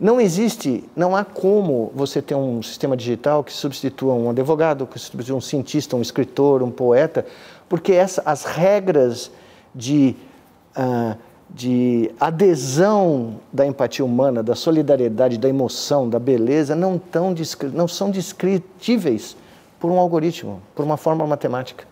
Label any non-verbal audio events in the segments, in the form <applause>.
Não existe, não há como você ter um sistema digital que substitua um advogado, que substitua um cientista, um escritor, um poeta, porque essa, as regras de, uh, de adesão da empatia humana, da solidariedade, da emoção, da beleza, não, tão, não são descritíveis por um algoritmo, por uma forma matemática.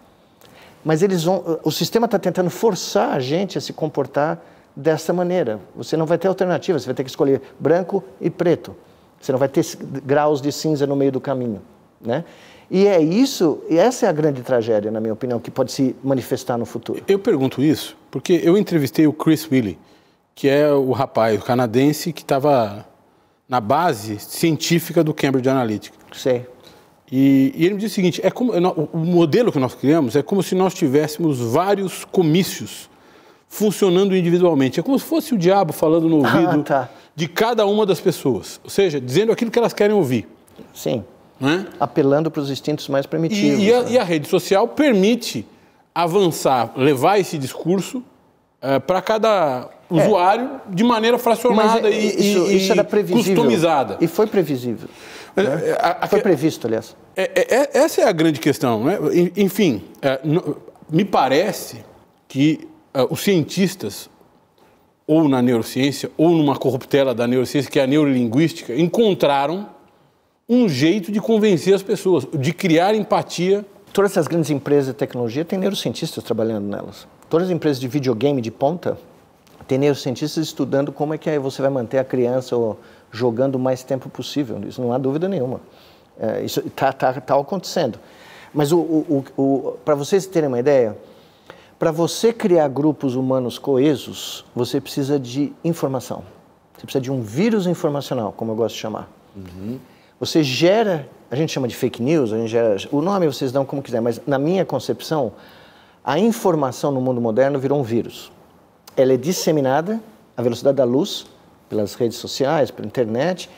Mas eles vão, o sistema está tentando forçar a gente a se comportar dessa maneira. Você não vai ter alternativa, você vai ter que escolher branco e preto. Você não vai ter graus de cinza no meio do caminho, né? E é isso, e essa é a grande tragédia, na minha opinião, que pode se manifestar no futuro. Eu pergunto isso porque eu entrevistei o Chris Willey, que é o rapaz canadense que estava na base científica do Cambridge Analytica. sim E, e, ele me disse o seguinte: é como, o modelo que nós criamos é como se nós tivéssemos vários comícios funcionando individualmente. É como se fosse o diabo falando no ah, ouvido ah, tá. de cada uma das pessoas, ou seja, dizendo aquilo que elas querem ouvir. Sim. Né? Apelando para os instintos mais primitivos. E, e, a, né? e, a, rede social permite avançar, levar esse discurso eh, para cada é. usuário é. de maneira fracionada é, isso, e, isso, era previsível. customizada. E foi previsível. Mas, né? Eh, a, a, foi previsto, aliás. É, é, essa é a grande questão. Né? Enfim, eh, no, me parece que uh, os cientistas, ou na neurociência, ou numa corruptela da neurociência, que é a neurolinguística, encontraram um jeito de convencer as pessoas, de criar empatia. Todas essas grandes empresas de tecnologia têm neurocientistas trabalhando nelas. Todas as empresas de videogame de ponta têm neurocientistas estudando como é que você vai manter a criança jogando o mais tempo possível. Isso não há dúvida nenhuma. É, isso está tá, tá acontecendo. Mas para vocês terem uma ideia, para você criar grupos humanos coesos, você precisa de informação. Você precisa de um vírus informacional, como eu gosto de chamar. Uhum. Você gera, a gente chama de fake news, a gente gera, o nome vocês dão como quiser, mas na minha concepção, a informação no mundo moderno virou um vírus. Ela é disseminada à velocidade da luz, pelas redes sociais, pela internet,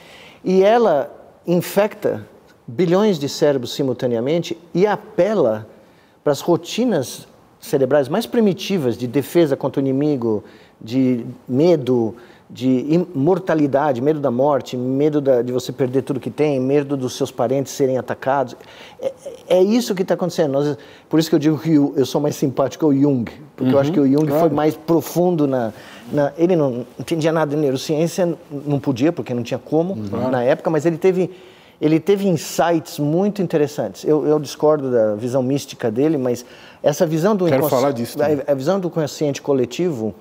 e ela infecta bilhões de cérebros simultaneamente e apela para as rotinas cerebrais mais primitivas de defesa contra o inimigo, de medo, de imortalidade, medo da morte, medo da, de você perder tudo que tem, medo dos seus parentes serem atacados. É, é, é isso que está acontecendo. Nós, por isso que eu digo que eu, eu sou mais simpático ao Jung, porque uhum, eu acho uhum. que o Jung claro. foi mais profundo na, na, Ele não entendia nada de neurociência, não podia, porque não tinha como uhum. na época, mas ele teve ele teve insights muito interessantes. Eu, eu, discordo da visão mística dele, mas essa visão do Quero falar disso também. a, visão do consciente coletivo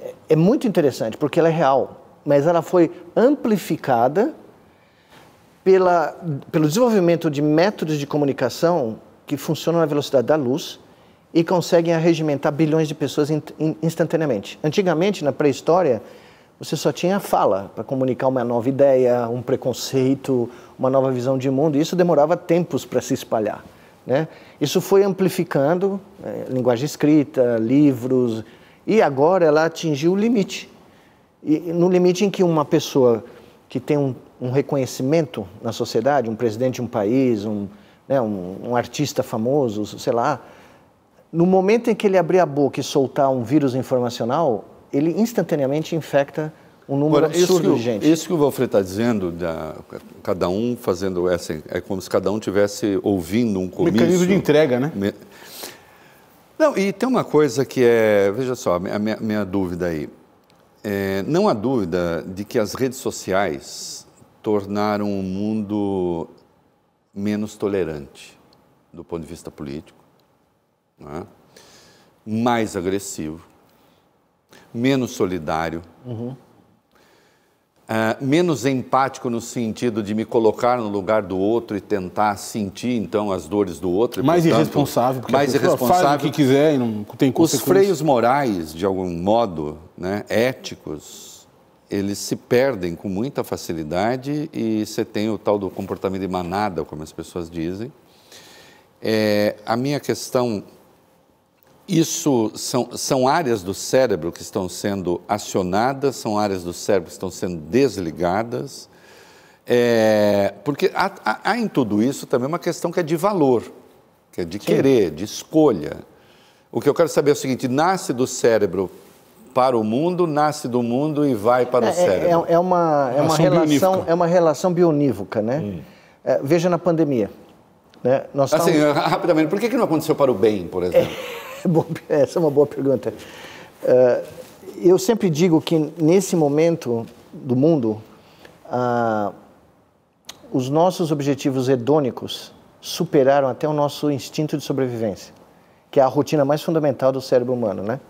é, é, muito interessante porque ela é real, mas ela foi amplificada pela, pelo desenvolvimento de métodos de comunicação que funcionam na velocidade da luz e conseguem arregimentar bilhões de pessoas in, in, instantaneamente. Antigamente, na pré-história, você só tinha fala para comunicar uma nova ideia, um preconceito, uma nova visão de mundo. E isso demorava tempos para se espalhar. Né? Isso foi amplificando eh, linguagem escrita, livros, e agora ela atingiu o limite. E no limite em que uma pessoa que tem um, um reconhecimento na sociedade, um presidente de um país, um, né, um, um artista famoso, sei lá, no momento em que ele abrir a boca e soltar um vírus informacional, ele instantaneamente infecta um número Agora, absurdo isso que, de gente. Isso que o Valfre está dizendo, da, cada um fazendo essa. É como se cada um tivesse ouvindo um comício. Mecanismo de entrega, né? Me... Não, e tem uma coisa que é. Veja só, a minha, minha dúvida aí. É, não há dúvida de que as redes sociais tornaram o mundo menos tolerante do ponto de vista político, né? mais agressivo, menos solidário, uhum. uh, menos empático no sentido de me colocar no lugar do outro e tentar sentir então as dores do outro. mais portanto, irresponsável, porque mais irresponsável. faz o que quiser e não tem consequências. Os freios morais, de algum modo, né, éticos, eles se perdem com muita facilidade e você tem o tal do comportamento de manada, como as pessoas dizem. É, a minha questão isso são, são áreas do cérebro que estão sendo acionadas, são áreas do cérebro que estão sendo desligadas, é, porque há, há, há, em tudo isso também uma questão que é de valor, que é de Sim. querer, de escolha. O que eu quero saber é o seguinte: nasce do cérebro para o mundo, nasce do mundo e vai para é, o é, cérebro. É, é uma, é, uma relação, bionívoca. é uma relação bionívoca, né? Hum. É, veja na pandemia. Né? Nós assim, estamos... <laughs> rapidamente, por que, que não aconteceu para o bem, por é, exemplo? <laughs> Essa é uma boa pergunta. Uh, eu sempre digo que nesse momento do mundo, uh, os nossos objetivos hedônicos superaram até o nosso instinto de sobrevivência, que é a rotina mais fundamental do cérebro humano, né?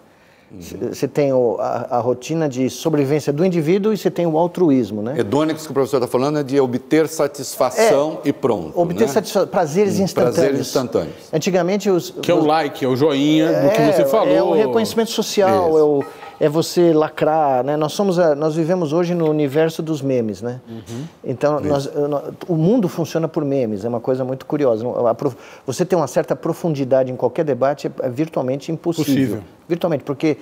Você uhum. tem o, a, a, rotina de sobrevivência do indivíduo e você tem o altruísmo, né? Hedônicos que o professor está falando é de obter satisfação é, e pronto. Obter né? satisfação, hum, prazeres instantâneos. Prazeres instantâneos. Antigamente os... Que é o like, é o joinha é, do que é, você falou. É o reconhecimento social, Isso. é o é você lacrar, né? Nós somos, a, nós vivemos hoje no universo dos memes, né? Uhum. Então, nós, o mundo funciona por memes, é uma coisa muito curiosa. Você ter uma certa profundidade em qualquer debate é, é virtualmente impossível. Possível. Virtualmente, porque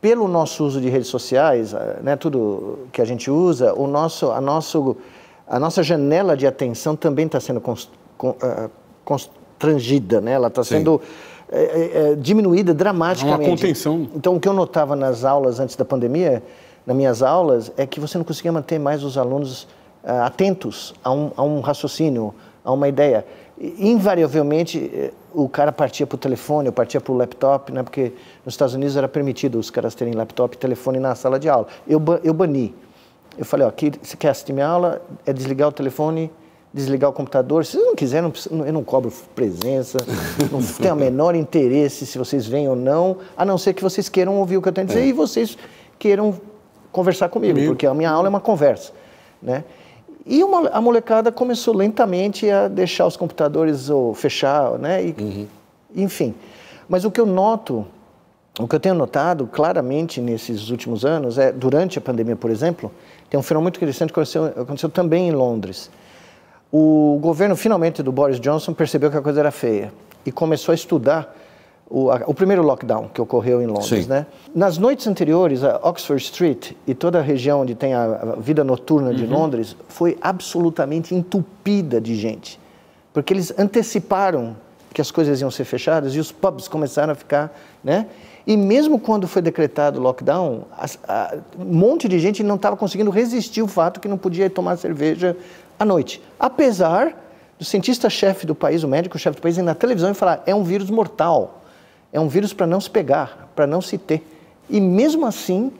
pelo nosso uso de redes sociais, eh, né, tudo que a gente usa, o nosso, a, nosso, a nossa janela de atenção também está sendo eh, constrangida, né? Ela está sendo é, é, é, diminuída é dramaticamente. Uma contenção. Então, o que eu notava nas aulas antes da pandemia, nas minhas aulas, é que você não conseguia manter mais os alunos uh, atentos a um, a um raciocínio, a uma ideia. E, invariavelmente, eh, o cara partia para o telefone, ou partia para o laptop, né? porque nos Estados Unidos era permitido os caras terem laptop e telefone na sala de aula. Eu, eu bani. Eu falei, ó, aqui, você quer assistir minha aula? É desligar o telefone desligar o computador. Se vocês não quiserem, eu não cobro presença, não tenho o menor interesse se vocês vêm ou não, a não ser que vocês queiram ouvir o que eu tenho a dizer é. e vocês queiram conversar comigo, comigo, porque a minha aula é uma conversa, né? E uma, a molecada começou lentamente a deixar os computadores ou fechar, né? E, uhum. Enfim. Mas o que eu noto, o que eu tenho notado claramente nesses últimos anos é, durante a pandemia, por exemplo, tem um fenômeno muito interessante que aconteceu, aconteceu também em Londres o governo finalmente do Boris Johnson percebeu que a coisa era feia e começou a estudar o, a, o primeiro lockdown que ocorreu em Londres. Né? Nas noites anteriores, a Oxford Street e toda a região onde tem a, a vida noturna de uhum. Londres foi absolutamente entupida de gente, porque eles anteciparam que as coisas iam ser fechadas e os pubs começaram a ficar, né? E mesmo quando foi decretado o lockdown, a, a, um monte de gente não estava conseguindo resistir o fato que não podia tomar cerveja à noite. Apesar do cientista-chefe do país, o médico-chefe do país, ir na televisão e falar: é um vírus mortal, é um vírus para não se pegar, para não se ter. E mesmo assim,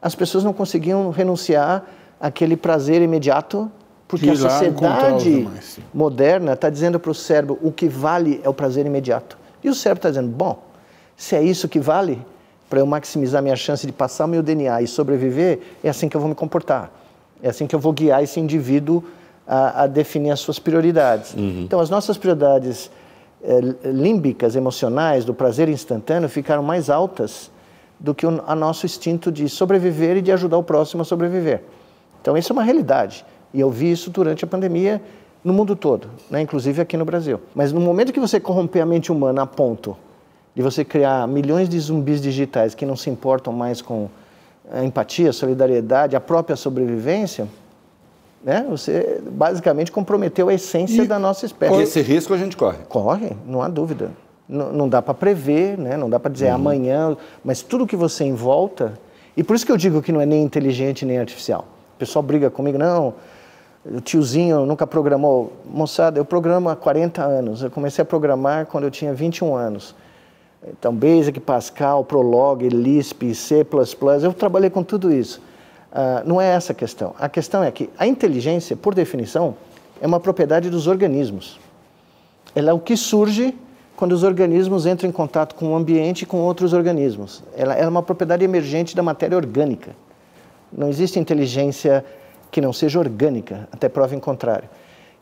as pessoas não conseguiam renunciar àquele prazer imediato, porque a sociedade moderna está dizendo para o cérebro: o que vale é o prazer imediato. E o cérebro está dizendo: bom, se é isso que vale, para eu maximizar minha chance de passar o meu DNA e sobreviver, é assim que eu vou me comportar. É assim que eu vou guiar esse indivíduo a, a definir as suas prioridades. Uhum. Então, as nossas prioridades é, límbicas, emocionais, do prazer instantâneo, ficaram mais altas do que o nosso instinto de sobreviver e de ajudar o próximo a sobreviver. Então, isso é uma realidade. E eu vi isso durante a pandemia no mundo todo, né? inclusive aqui no Brasil. Mas no momento que você corromper a mente humana a ponto de você criar milhões de zumbis digitais que não se importam mais com a empatia, a solidariedade, a própria sobrevivência, né? Você basicamente comprometeu a essência e da nossa espécie. Esse risco a gente corre? Corre, não há dúvida. N não dá para prever, né? não dá para dizer uhum. amanhã, mas tudo que você envolta. E por isso que eu digo que não é nem inteligente nem artificial. O pessoal briga comigo, não, o tiozinho nunca programou. Moçada, eu programo há 40 anos. Eu comecei a programar quando eu tinha 21 anos. Então, Basic, Pascal, Prolog, Lisp, C++, eu trabalhei com tudo isso. Ah, não é essa a questão. A questão é que a inteligência, por definição, é uma propriedade dos organismos. Ela é o que surge quando os organismos entram em contato com o ambiente e com outros organismos. Ela, ela é uma propriedade emergente da matéria orgânica. Não existe inteligência que não seja orgânica, até prova em contrário.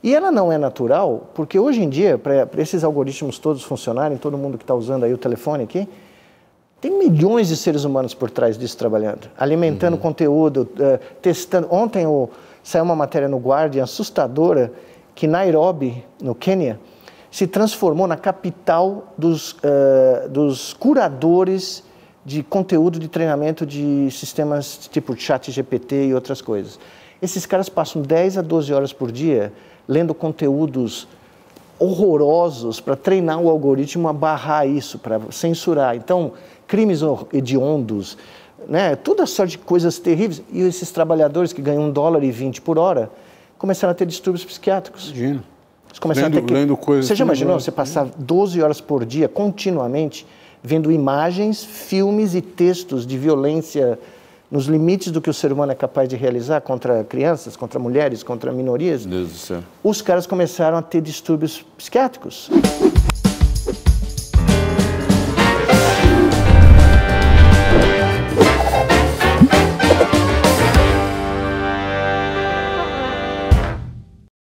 E ela não é natural, porque hoje em dia, para esses algoritmos todos funcionarem, todo mundo que está usando aí o telefone aqui, tem milhões de seres humanos por trás disso trabalhando, alimentando uhum. conteúdo, eh, testando. Ontem saiu uma matéria no Guardian assustadora que Nairobi, no Quênia, se transformou na capital dos, uh, dos curadores de conteúdo de treinamento de sistemas tipo chat GPT e outras coisas. Esses caras passam 10 a 12 horas por dia lendo conteúdos horrorosos para treinar o algoritmo a barrar isso, para censurar. Então, crimes hediondos, né? toda sorte de coisas terríveis. E esses trabalhadores que ganham um dólar e vinte por hora começaram a ter distúrbios psiquiátricos. Imagina. Eles começaram lendo, a ter que... lendo coisas. Você já assim, né? imaginou você passar 12 horas por dia continuamente vendo imagens, filmes e textos de violência nos limites do que o ser humano é capaz de realizar contra crianças, contra mulheres, contra minorias, os caras começaram a ter distúrbios psiquiátricos.